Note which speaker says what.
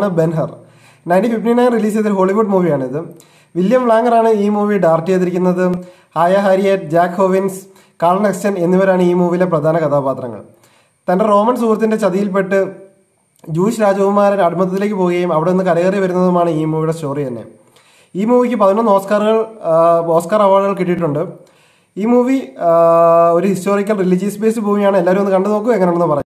Speaker 1: ആണ് Ben Hur nineteen fifty nine release ചെയ്തൊരു Hollywood മൂവിയാണിത് വില്യം ലാങ്ങറാണ് ഈ മൂവി ഡയറക്റ്റ് ചെയ്തിരിക്കുന്നത് ആയ ഹാരിയറ്റ് ജാക്ക് ഹോവിൻസ് കാൾ നെക്സ്റ്റൻ എന്നിവരാണ് ഈ മൂവിയിലെ പ്രധാന കഥാപാത്രങ്ങൾ തൻ്റെ റോമൻ സുഹൃത്തിൻ്റെ ചതിയിൽപ്പെട്ട് ജൂയിഷ് രാജകുമാരൻ അടിമത്തത്തിലേക്ക് പോവുകയും അവിടെ നിന്ന് കരകയറി വരുന്നതുമാണ് ഈ മൂവിയുടെ സ്റ്റോറി തന്നെ ഈ മൂവിക്ക് പതിനൊന്ന് ഓസ്കാറുകൾ ഓസ്കാർ അവാർഡുകൾ കിട്ടിയിട്ടുണ്ട് ഈ മൂവി ഒരു ഹിസ്റ്റോറിക്കൽ റിലീജിയസ് ബേസ്ഡ് മൂവിയാണ് എല്ലാവരും ഒന്ന് കണ്ടു നോക്കൂ എങ്ങനെയാണെന്ന് പറയാം